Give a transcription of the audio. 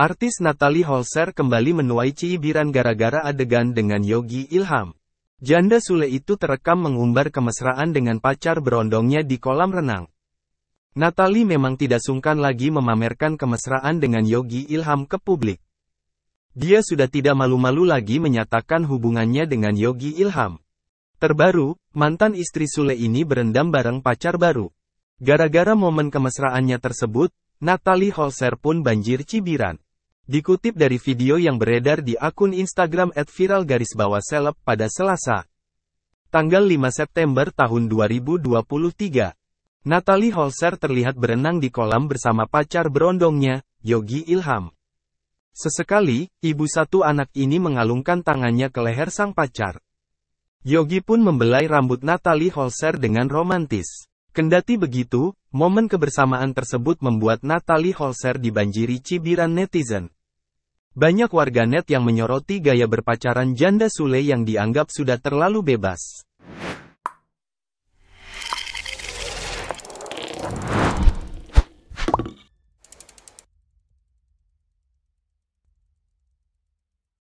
Artis Natalie Holser kembali menuai cibiran gara-gara adegan dengan Yogi Ilham. Janda Sule itu terekam mengumbar kemesraan dengan pacar berondongnya di kolam renang. Natalie memang tidak sungkan lagi memamerkan kemesraan dengan Yogi Ilham ke publik. Dia sudah tidak malu-malu lagi menyatakan hubungannya dengan Yogi Ilham. Terbaru, mantan istri Sule ini berendam bareng pacar baru. Gara-gara momen kemesraannya tersebut, Natalie Holser pun banjir cibiran. Dikutip dari video yang beredar di akun Instagram @viral pada Selasa, tanggal 5 September tahun 2023. Natalie Holzer terlihat berenang di kolam bersama pacar berondongnya, Yogi Ilham. Sesekali, ibu satu anak ini mengalungkan tangannya ke leher sang pacar. Yogi pun membelai rambut Natalie Holser dengan romantis. Kendati begitu, momen kebersamaan tersebut membuat Natalie Holser dibanjiri cibiran netizen. Banyak warganet yang menyoroti gaya berpacaran janda Sule yang dianggap sudah terlalu bebas.